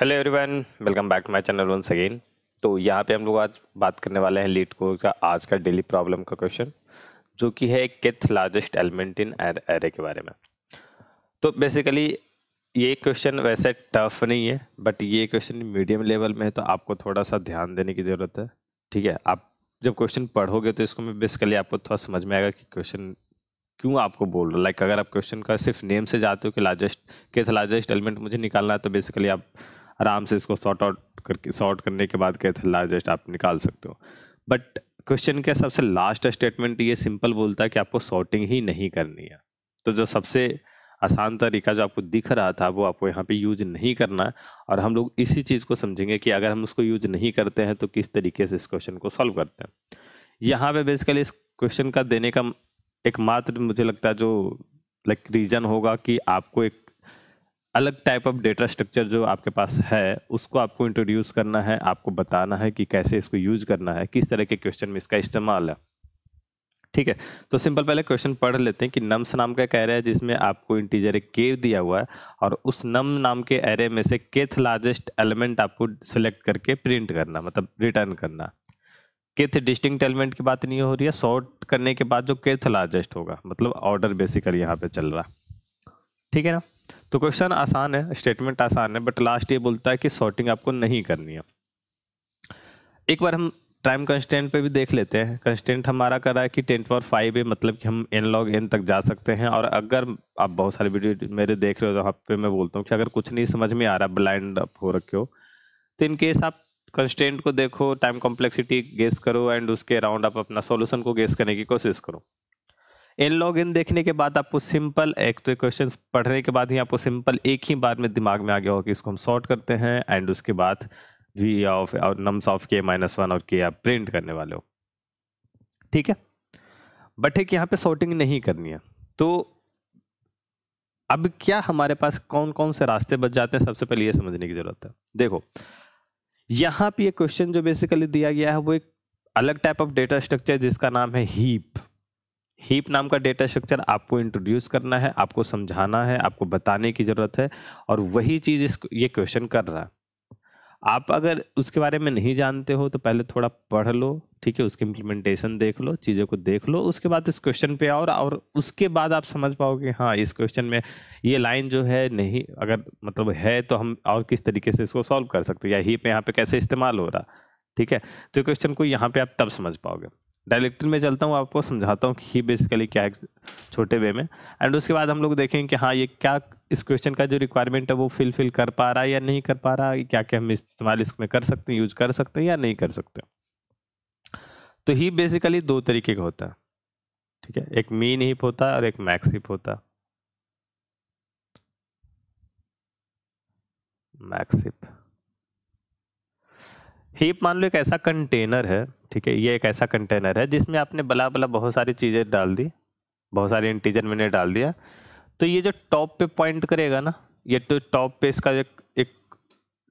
hello everyone welcome back to my channel once again तो यहाँ पे हम लोग आज बात करने वाले हैं लीड कोर का आज का डेली प्रॉब्लम का क्वेश्चन जो कि है किथ लार्जेस्ट एलिमेंट इन एरे के बारे में तो बेसिकली ये क्वेश्चन वैसे टफ नहीं है बट ये क्वेश्चन मीडियम लेवल में है तो आपको थोड़ा सा ध्यान देने की ज़रूरत है ठीक है आप जब क्वेश्चन पढ़ोगे तो इसको मैं बेसिकली आपको थोड़ा समझ में आएगा कि क्वेश्चन क्यों आपको बोल रहा लाइक अगर आप क्वेश्चन का सिर्फ नेम से जाते हो कि लार्जेस्ट किस लार्जेस्ट एलिमेंट मुझे निकालना है तो बेसिकली आप आराम से इसको सॉर्ट आउट करके सॉर्ट करने के बाद कहते लार्जेस्ट आप निकाल सकते हो बट क्वेश्चन के सबसे लास्ट स्टेटमेंट ये सिंपल बोलता है कि आपको सॉर्टिंग ही नहीं करनी है तो जो सबसे आसान तरीका जो आपको दिख रहा था वो आपको यहाँ पे यूज नहीं करना और हम लोग इसी चीज़ को समझेंगे कि अगर हम उसको यूज नहीं करते हैं तो किस तरीके से इस क्वेश्चन को सॉल्व करते हैं यहाँ पे बेसिकली इस क्वेश्चन का देने का एकमात्र मुझे लगता है जो लाइक रीज़न होगा कि आपको एक अलग टाइप ऑफ डेटा स्ट्रक्चर जो आपके पास है उसको आपको इंट्रोड्यूस करना है आपको बताना है कि कैसे इसको यूज करना है किस तरह के क्वेश्चन में इसका इस्तेमाल है ठीक है तो सिंपल पहले क्वेश्चन पढ़ लेते हैं कि नम्स नाम का एक एरे है जिसमें आपको इंटीजर एक केव दिया हुआ है और उस नम नाम के एरे में से केथ लार्जेस्ट एलिमेंट आपको सेलेक्ट करके प्रिंट करना मतलब रिटर्न करना केथ डिस्टिंक्ट एलिमेंट की बात नहीं हो रही है सॉर्ट करने के बाद जो केथ लार्जेस्ट होगा मतलब ऑर्डर बेसिकली यहाँ पे चल रहा है ठीक है ना तो क्वेश्चन आसान है स्टेटमेंट आसान है बट लास्ट ये बोलता है कि सॉर्टिंग आपको नहीं करनी है एक बार हम टाइम कंस्टेंट पे भी देख लेते हैं कंस्टेंट हमारा कर रहा है कि टेन पावर फाइव है मतलब कि हम एन लॉग एन तक जा सकते हैं और अगर आप बहुत सारे वीडियो मेरे देख रहे हो तो जहाँ पे मैं बोलता हूँ कि अगर कुछ नहीं समझ में आ रहा ब्लाइंड अप हो रखे हो तो इनकेस आप कंस्टेंट को देखो टाइम कॉम्प्लेक्सिटी गेस करो एंड उसके अराउंड आप अपना सोल्यूशन को गेस करने की कोशिश करो इन लॉग इन देखने के बाद आपको सिंपल एक तो क्वेश्चन पढ़ने के बाद ही आपको सिंपल एक ही बार में दिमाग में आ गया होगा कि इसको हम सॉर्ट करते हैं एंड उसके बाद वी ऑफ और nums of k minus one और के आप प्रिंट करने वाले हो ठीक है बट एक यहाँ पे सॉर्टिंग नहीं करनी है तो अब क्या हमारे पास कौन कौन से रास्ते बच जाते हैं सबसे पहले ये समझने की जरूरत है देखो यहाँ पे ये क्वेश्चन जो बेसिकली दिया गया है वो एक अलग टाइप ऑफ डेटा स्ट्रक्चर जिसका नाम है हीप हीप नाम का डेटा स्ट्रक्चर आपको इंट्रोड्यूस करना है आपको समझाना है आपको बताने की ज़रूरत है और वही चीज़ इस ये क्वेश्चन कर रहा है आप अगर उसके बारे में नहीं जानते हो तो पहले थोड़ा पढ़ लो ठीक है उसके इम्प्लीमेंटेशन देख लो चीज़ों को देख लो उसके बाद इस क्वेश्चन पे आओ और उसके बाद आप समझ पाओगे हाँ इस क्वेश्चन में ये लाइन जो है नहीं अगर मतलब है तो हम और किस तरीके से इसको सॉल्व कर सकते हैं या हीप यहाँ पे कैसे इस्तेमाल हो रहा ठीक है तो क्वेश्चन को यहाँ पर आप तब समझ पाओगे डायरेक्टरी में चलता हूँ आपको समझाता हूँ कि बेसिकली क्या है छोटे वे में एंड उसके बाद हम लोग देखेंगे कि हाँ ये क्या इस क्वेश्चन का जो रिक्वायरमेंट है वो फिल कर पा रहा है या नहीं कर पा रहा है क्या क्या हम इस्तेमाल इसमें कर सकते हैं यूज कर सकते हैं या नहीं कर सकते तो ही बेसिकली दो तरीके का होता है ठीक है एक मीन हिप होता है और एक मैक्स हिप होता है हीप मान लो एक ऐसा कंटेनर है ठीक है ये एक ऐसा कंटेनर है जिसमें आपने बला बला बहुत सारी चीज़ें डाल दी बहुत सारे इंटीजर मैंने डाल दिया तो ये जो टॉप पे पॉइंट करेगा ना ये तो टॉप पे इसका एक एक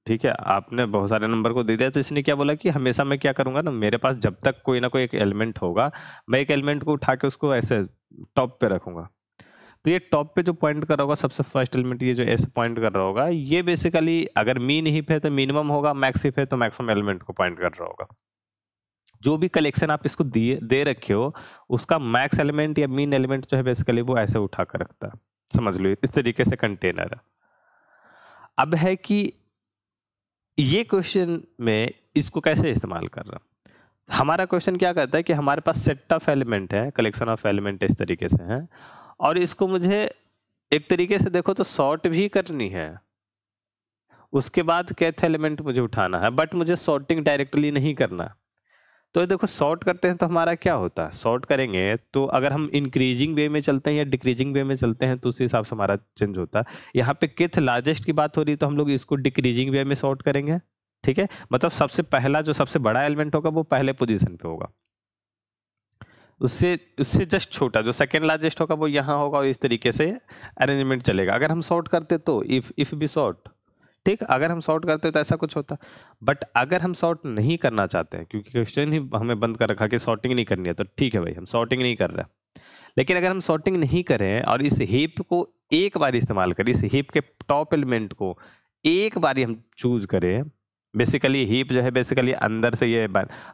ठीक है आपने बहुत सारे नंबर को दे दिया तो इसने क्या बोला कि हमेशा मैं क्या करूँगा ना मेरे पास जब तक कोई ना कोई एक एलिमेंट होगा मैं एक एलिमेंट को उठा के उसको ऐसे टॉप पे रखूँगा तो ये टॉप पे जो पॉइंट कर रहा होगा सबसे फर्स्ट एलिमेंट ये जो ऐसे पॉइंट कर रहा होगा ये बेसिकली अगर मीन हिप है तो मिनिमम होगा मैक्स हिप है तो मैक्सिमम एलिमेंट को पॉइंट कर रहा होगा जो भी कलेक्शन आप इसको दिए दे रखे हो उसका मैक्स एलिमेंट या मीन एलिमेंट जो है बेसिकली वो ऐसे उठा कर रखता है समझ लो इस तरीके से कंटेनर अब है कि ये क्वेश्चन में इसको कैसे इस्तेमाल कर रहा हमारा क्वेश्चन क्या कहता है कि हमारे पास सेट ऑफ एलिमेंट है कलेक्शन ऑफ एलिमेंट इस तरीके से हैं और इसको मुझे एक तरीके से देखो तो सॉर्ट भी करनी है उसके बाद कैथ एलिमेंट मुझे उठाना है बट मुझे सॉर्टिंग डायरेक्टली नहीं करना तो देखो सॉर्ट करते हैं तो हमारा क्या होता है सॉर्ट करेंगे तो अगर हम इंक्रीजिंग वे में चलते हैं या डिक्रीजिंग वे में चलते हैं तो उस हिसाब से हमारा चेंज होता है यहाँ पे किथ लार्जेस्ट की बात हो रही है तो हम लोग इसको डिक्रीजिंग वे में सॉर्ट करेंगे ठीक है मतलब सबसे पहला जो सबसे बड़ा एलिमेंट होगा वो पहले पोजिशन पर होगा उससे उससे जस्ट छोटा जो सेकेंड लार्जेस्ट होगा वो यहाँ होगा और इस तरीके से अरेंजमेंट चलेगा अगर हम शॉर्ट करते तो इफ़ इफ़ भी शॉर्ट ठीक अगर हम शॉर्ट करते तो ऐसा कुछ होता बट अगर हम शॉर्ट नहीं करना चाहते हैं क्योंकि क्वेश्चन ही हमें बंद कर रखा कि शॉर्टिंग नहीं करनी है तो ठीक है भाई हम शॉर्टिंग नहीं कर रहे लेकिन अगर हम शॉर्टिंग नहीं करें और इस हिप को एक बार इस्तेमाल करें इस हिप के टॉप एलिमेंट को एक बार हम चूज करें बेसिकली हीप जो है बेसिकली अंदर से ये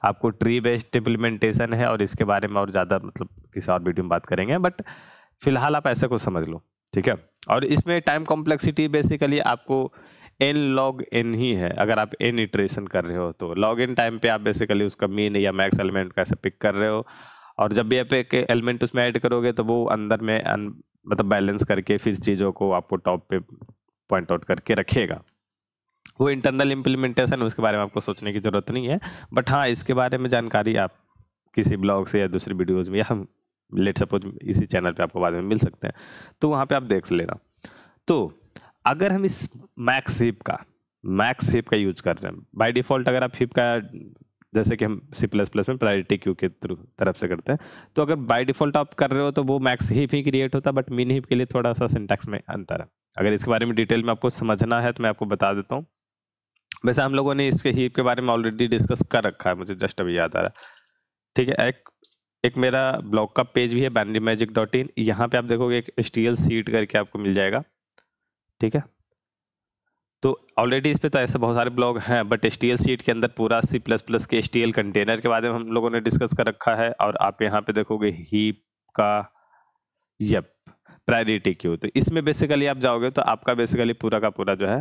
आपको ट्री बेस्ड इम्प्लीमेंटेशन है और इसके बारे में और ज़्यादा मतलब किसी और वीडियो में बात करेंगे बट फिलहाल आप ऐसा कुछ समझ लो ठीक है और इसमें टाइम कॉम्प्लेक्सिटी बेसिकली आपको एन लॉग एन ही है अगर आप एन इटरेशन कर रहे हो तो लॉग इन टाइम पे आप बेसिकली उसका मीन या मैक्स एलिमेंट का ऐसा पिक कर रहे हो और जब भी आप एक एलिमेंट उसमें ऐड करोगे तो वो अंदर में मतलब बैलेंस करके फिर चीज़ों को आपको टॉप पे पॉइंट आउट करके रखेगा वो इंटरनल इम्प्लीमेंटेशन उसके बारे में आपको सोचने की ज़रूरत नहीं है बट हाँ इसके बारे में जानकारी आप किसी ब्लॉग से या दूसरी वीडियोज़ में या हम लेट सपोज इसी चैनल पे आपको बाद में मिल सकते हैं तो वहाँ पे आप देख लेना तो अगर हम इस मैक्सिप का मैक्स हिप का यूज कर रहे हैं बाय डिफ़ॉल्ट अगर आप हिप का जैसे कि हम सी प्लस प्लस में प्रायोरिटी क्यू के थ्रू तरफ से करते हैं तो अगर बाय डिफॉल्ट आप कर रहे हो तो वो मैक्स हीप ही क्रिएट होता है बट मीन हीप के लिए थोड़ा सा सिंटैक्स में अंतर है अगर इसके बारे में डिटेल में आपको समझना है तो मैं आपको बता देता हूँ वैसे हम लोगों ने इसके हीप के बारे में ऑलरेडी डिस्कस कर रखा है मुझे जस्ट अभी याद आ रहा है ठीक है एक एक मेरा ब्लॉग का पेज भी है बैंडी मैजिक डॉट इन यहाँ पर आप देखोगे एक स्टील सीट करके आपको मिल जाएगा ठीक है तो ऑलरेडी इस पर तो ऐसे बहुत सारे ब्लॉग हैं बट एस टी सीट के अंदर पूरा सी प्लस प्लस के एस कंटेनर के बारे में हम लोगों ने डिस्कस कर रखा है और आप यहाँ पे देखोगे हीप का यप प्रायोरिटी क्यू तो इसमें बेसिकली आप जाओगे तो आपका बेसिकली पूरा का पूरा जो है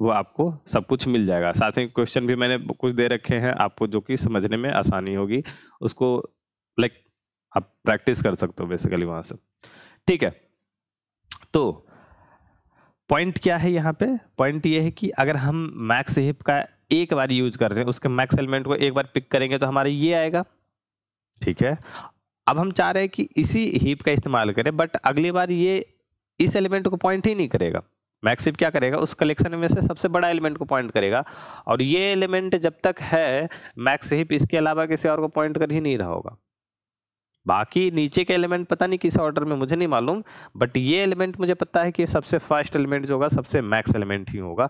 वो आपको सब कुछ मिल जाएगा साथ ही क्वेश्चन भी मैंने कुछ दे रखे हैं आपको जो कि समझने में आसानी होगी उसको लाइक आप प्रैक्टिस कर सकते हो बेसिकली वहाँ से ठीक है तो पॉइंट क्या है यहाँ पे पॉइंट ये है कि अगर हम मैक्स हिप का एक बार यूज कर रहे हैं उसके मैक्स एलिमेंट को एक बार पिक करेंगे तो हमारा ये आएगा ठीक है अब हम चाह रहे हैं कि इसी हीप का इस्तेमाल करें बट अगली बार ये इस एलिमेंट को पॉइंट ही नहीं करेगा मैक्स हिप क्या करेगा उस कलेक्शन में से सबसे बड़ा एलिमेंट को पॉइंट करेगा और ये एलिमेंट जब तक है मैक्स हिप इसके अलावा किसी और को पॉइंट कर ही नहीं रहा होगा बाकी नीचे के एलिमेंट पता नहीं किस ऑर्डर में मुझे नहीं मालूम बट ये एलिमेंट मुझे पता है कि सबसे फर्स्ट एलिमेंट जो होगा सबसे मैक्स एलिमेंट ही होगा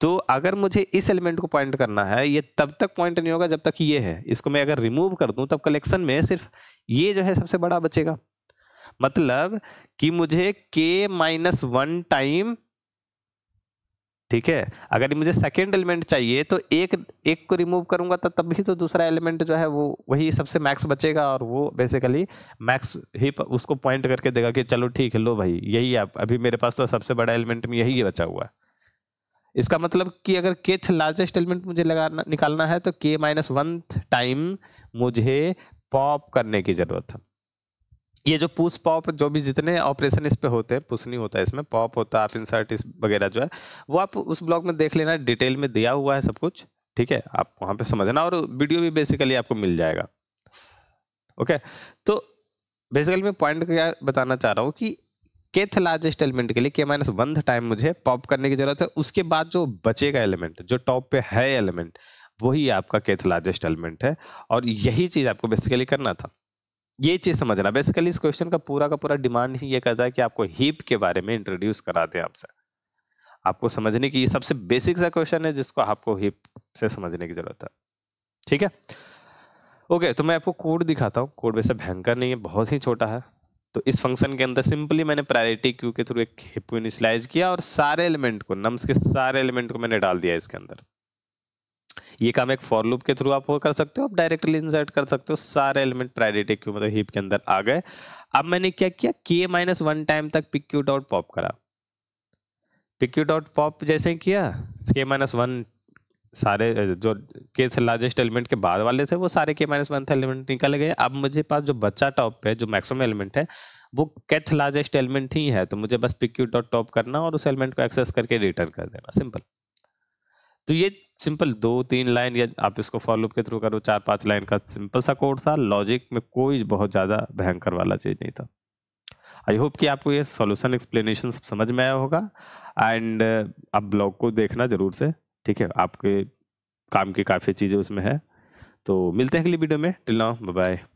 तो अगर मुझे इस एलिमेंट को पॉइंट करना है ये तब तक पॉइंट नहीं होगा जब तक ये है इसको मैं अगर रिमूव कर दूं तब कलेक्शन में सिर्फ ये जो है सबसे बड़ा बचेगा मतलब कि मुझे k माइनस वन टाइम ठीक है अगर मुझे सेकेंड एलिमेंट चाहिए तो एक एक को रिमूव करूंगा तो तभी तो दूसरा एलिमेंट जो है वो वही सबसे मैक्स बचेगा और वो बेसिकली मैक्स ही उसको पॉइंट करके देगा कि चलो ठीक है लो भाई यही आप अभी मेरे पास तो सबसे बड़ा एलिमेंट में यही बचा हुआ है इसका मतलब कि अगर केथ लार्जेस्ट एलिमेंट मुझे लगाना निकालना है तो के माइनस वन टाइम मुझे पॉप करने की ज़रूरत है ये जो पुश पॉप जो भी जितने ऑपरेशन इस पे होते हैं पुश नहीं होता है इसमें पॉप होता है आप इंसर्ट इस वगैरह जो है वो आप उस ब्लॉग में देख लेना डिटेल में दिया हुआ है सब कुछ ठीक है आप वहाँ पे समझना और वीडियो भी बेसिकली आपको मिल जाएगा ओके तो बेसिकली मैं पॉइंट क्या बताना चाह रहा हूँ कि केथ लार्जेस्ट एलिमेंट के लिए के माइनस वन टाइम मुझे पॉप करने की जरूरत है उसके बाद जो बचेगा एलिमेंट जो टॉप पे है एलिमेंट वही आपका केथ लार्जेस्ट एलिमेंट है और यही चीज़ आपको बेसिकली करना था ये चीज़ समझना बेसिकली इस क्वेश्चन का पूरा का पूरा डिमांड ही ये करता है कि आपको हीप के बारे में इंट्रोड्यूस कराते हैं आपसे आपको समझने की सबसे बेसिक सा क्वेश्चन है जिसको आपको हीप से समझने की जरूरत है ठीक है ओके तो मैं आपको कोड दिखाता हूँ कोड वैसे भयंकर नहीं है बहुत ही छोटा है तो इस फंक्शन के अंदर सिंपली मैंने प्रायोरिटी क्यू के थ्रू एक हिप को इनिशलाइज किया और सारे एलिमेंट को नम्स के सारे एलिमेंट को मैंने डाल दिया इसके अंदर ये काम एक फॉर लूप के थ्रू आप वो कर सकते हो आप डायरेक्टली इंसर्ट कर सकते हो सारे एलिमेंट प्रायोरिटी क्यू मतलब हीप के अंदर आ गए अब मैंने क्या किया के माइनस वन टाइम तक पिक क्यू डॉट पॉप करा पिक क्यू डॉट पॉप जैसे किया के माइनस वन सारे जो के थे लार्जेस्ट एलिमेंट के बाद वाले थे वो सारे के माइनस वन थे एलिमेंट निकल गए अब मुझे पास जो बच्चा टॉप पे जो मैक्सिमम एलिमेंट है वो कैथ लार्जेस्ट एलिमेंट ही है तो मुझे बस पिक क्यू डॉट टॉप करना और उस एलिमेंट को एक्सेस करके रिटर्न कर देना सिंपल तो ये सिंपल दो तीन लाइन या आप इसको फॉलोअप के थ्रू करो चार पांच लाइन का सिंपल सा कोड था लॉजिक में कोई बहुत ज़्यादा भयंकर वाला चीज़ नहीं था आई होप कि आपको ये सॉल्यूशन एक्सप्लेनेशन समझ में आया होगा एंड uh, आप ब्लॉग को देखना ज़रूर से ठीक है आपके काम की काफ़ी चीज़ें उसमें है तो मिलते हैं अगली वीडियो में टिल नाउ बाय